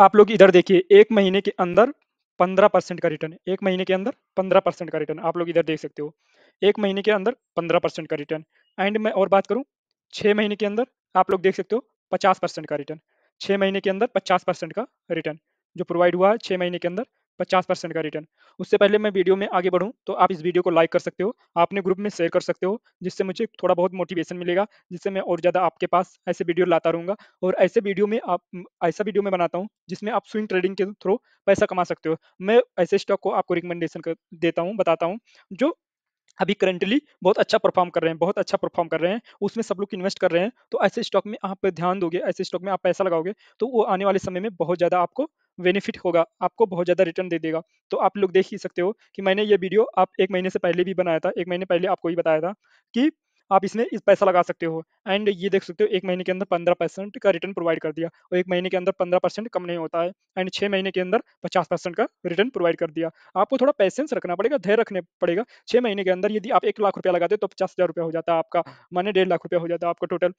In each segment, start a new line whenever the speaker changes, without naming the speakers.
आप लोग इधर देखिए एक महीने के अंदर पंद्रह परसेंट का रिटर्न एक महीने के अंदर पंद्रह परसेंट का रिटर्न आप लोग इधर देख सकते हो एक महीने के अंदर पंद्रह परसेंट का रिटर्न एंड मैं और बात करूँ छः महीने के अंदर आप लोग देख सकते हो पचास परसेंट का रिटर्न छः महीने के अंदर पचास परसेंट का रिटर्न जो प्रोवाइड हुआ है छः महीने के अंदर पचास परसेंट का रिटर्न उससे पहले मैं वीडियो में आगे बढ़ूँ तो आप इस वीडियो को लाइक कर सकते हो आपने ग्रुप में शेयर कर सकते हो जिससे मुझे थोड़ा बहुत मोटिवेशन मिलेगा जिससे मैं और ज़्यादा आपके पास ऐसे वीडियो लाता रहूँगा और ऐसे वीडियो में आप ऐसा वीडियो मैं बनाता हूँ जिसमें आप स्विंग ट्रेडिंग के थ्रू पैसा कमा सकते हो मैं ऐसे स्टॉक को आपको रिकमेंडेशन देता हूँ बताता हूँ जो अभी करंटली बहुत अच्छा परफॉर्म कर रहे हैं बहुत अच्छा परफॉर्म कर रहे हैं उसमें सब लोग इन्वेस्ट कर रहे हैं तो ऐसे स्टॉक में आप ध्यान दोगे ऐसे स्टॉक में आप पैसा लगाओगे तो वो आने वाले समय में बहुत ज़्यादा आपको बेनिफिट होगा आपको बहुत ज़्यादा रिटर्न दे देगा तो आप लोग देख ही सकते हो कि मैंने ये वीडियो आप एक महीने से पहले भी बनाया था एक महीने पहले आपको ही बताया था कि आप इसमें इस पैसा लगा सकते हो एंड ये देख सकते हो एक महीने के अंदर पंद्रह परसेंट का रिटर्न प्रोवाइड कर दिया और एक महीने के अंदर पंद्रह परसेंट कम नहीं होता है एंड छः महीने के अंदर पचास परसेंट का रिटर्न प्रोवाइड कर दिया आपको थोड़ा पैसेंस रखना पड़ेगा धैर्य रखने पड़ेगा छः महीने के अंदर यदि आप एक लाख रुपया लगाते तो पचास हज़ार रुपया हो जाता है आपका माने डेढ़ लाख रुपया हो जाता है आपका टोटल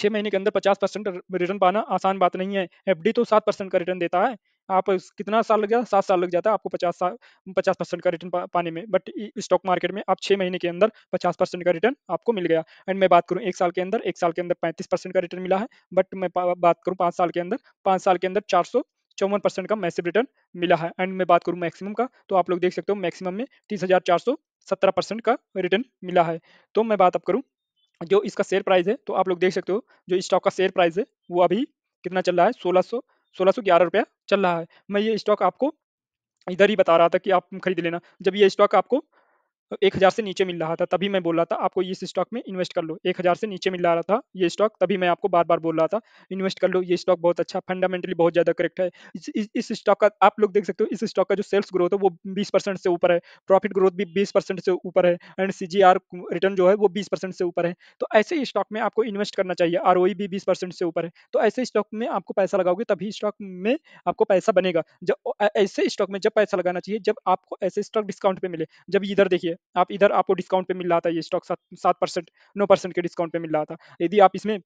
छः महीने के अंदर पचास परसेंट रिटर्न पाना आसान बात नहीं है एफ तो सात परसेंट का रिटर्न देता है आप कितना साल लग गया सात साल लग जाता है आपको पचास साल पचास परसेंट का रिटर्न पाने में बट स्टॉक मार्केट में आप छः महीने के अंदर पचास परसेंट का रिटर्न आपको मिल गया एंड मैं बात करूँ एक साल के अंदर एक साल के अंदर पैंतीस परसेंट का रिटर्न मिला है बट मैं बात करूँ पाँच साल के अंदर पाँच साल के अंदर चार सौ चौवन परसेंट का मैसिव रिटर्न मिला है एंड मैं बात करूँ मैक्सिमम का तो आप लोग देख सकते हो मैक्सिमम में तीस हज़ार चार सौ सत्रह परसेंट का रिटर्न मिला है तो मैं बात अब करूँ जो इसका शेयर प्राइस है तो आप लोग देख सकते हो जो स्टॉक का शेयर प्राइस है वो अभी कितना चल रहा है सोलह सौ सोलह ग्यारह रुपया चल रहा है मैं ये स्टॉक आपको इधर ही बता रहा था कि आप खरीद लेना जब ये स्टॉक आपको एक हज़ार से नीचे मिल रहा था तभी मैं बोल रहा था आपको इस स्टॉक में इन्वेस्ट कर लो एक हज़ार से नीचे मिल रहा था ये स्टॉक तभी मैं आपको बार बार बोल रहा था इन्वेस्ट कर लो ये स्टॉक बहुत अच्छा फंडामेंटली बहुत ज़्यादा करेक्ट है इस, स्टॉक का आप लोग देख सकते हो इस स्टॉक का जो सेल्स ग्रोथ है वो बीस परसेंट से ऊपर है प्रॉफिट ग्रोथ भी बीस परसेंट से ऊपर है एंड सी रिटर्न जो है वो बीस परसेंट से ऊपर है तो ऐसे ही स्टॉक में आपको इन्वेस्ट करना चाहिए आर e भी बीस परसेंट से ऊपर है तो ऐसे स्टॉक में आपको पैसा लगाओगे तभी स्टॉक में आपको पैसा बनेगा जब ऐसे स्टॉक में जब पैसा लगाना चाहिए जब आपको ऐसे स्टॉक डिस्काउंट पे मिले जब इधर देखिए आप इधर आपको डिस्काउंट पे मिल रहा था ये स्टॉक सात सात परसेंट नौ परसेंट के डिस्काउंट पे मिल रहा था यदि आप इसमें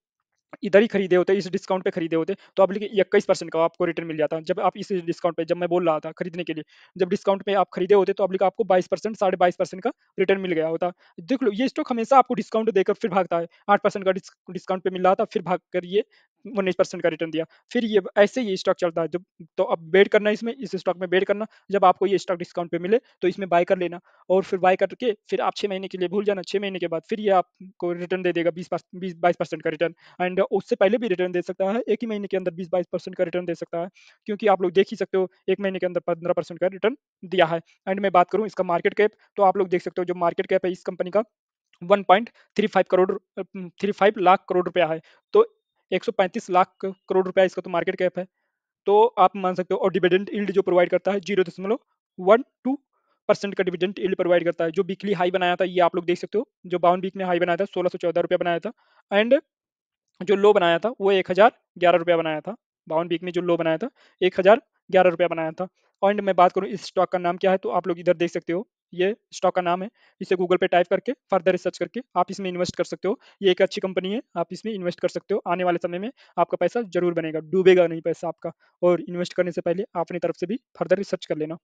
इधर ही खरीदे होते इस डिस्काउंट पे खरीदे होते तो आप लिखिए इक्कीस परसेंट का आपको रिटर्न मिल जाता जब आप इस डिस्काउंट पे जब मैं बोल रहा था खरीदने के लिए जब डिस्काउंट पे आप खरीदे होते तो आप लिखा आपको बाईस परसेंट साढ़े बाईस परसेंट का रिटर्न मिल गया होता देख लो ये स्टॉक हमेशा आपको डिस्काउंट देकर फिर भागता है आठ परसेंट का डिस्काउंट पे मिल रहा था फिर भाग कर ये उन्नीस परसेंट का रिटर्न दिया फिर ये ऐसे ये स्टॉक चलता है जब तो अब बेड करना इसमें इस स्टॉक में बेड करना जब आपको ये स्टॉक डिस्काउंट पे मिले तो इसमें बाय कर लेना और फिर बाय करके फिर आप छः महीने के लिए भूल जाना छः महीने के बाद फिर ये आपको रिटर्न दे देगा बीस बीस बाईस परसेंट का रिटर्न एंड उससे पहले भी रिटर्न दे सकता है एक ही महीने के अंदर बीस बाईस परसेंट का रिटर्न दे सकता है क्योंकि आप लोग देख ही सकते हो एक महीने के अंदर पंद्रह परसेंट का रिटर्न दिया है एंड मैं बात करूँ इसका मार्केट कैप तो आप लोग देख सकते हो जो मार्केट कैप है इस कंपनी का 1.35 करोड़ 35 लाख करोड़ रुपया है तो 135 लाख करोड़ रुपया इसका तो मार्केट कैप है तो आप मान सकते हो और डिविडेंड इल्ड जो प्रोवाइड करता है जीरो दशमलव वन टू परसेंट का डिविडेंड इल्ड प्रोवाइड करता है जो वीकली हाई बनाया था ये आप लोग देख सकते हो जो बावन वीक में हाई बनाया था सोलह सौ चौदह रुपया बनाया था एंड जो लो बनाया था वो एक हज़ार ग्यारह रुपया बनाया था बावन वीक में जो लो बनाया था एक हज़ार ग्यारह रुपया बनाया था एंड मैं बात करूँ इस स्टॉक का नाम क्या है तो आप लोग इधर देख सकते हो ये स्टॉक का नाम है इसे गूगल पे टाइप करके फर्दर रिसर्च करके आप इसमें इन्वेस्ट कर सकते हो ये एक अच्छी कंपनी है आप इसमें इन्वेस्ट कर सकते हो आने वाले समय में आपका पैसा जरूर बनेगा डूबेगा नहीं पैसा आपका और इन्वेस्ट करने से पहले अपनी तरफ से भी फर्दर रिसर्च कर लेना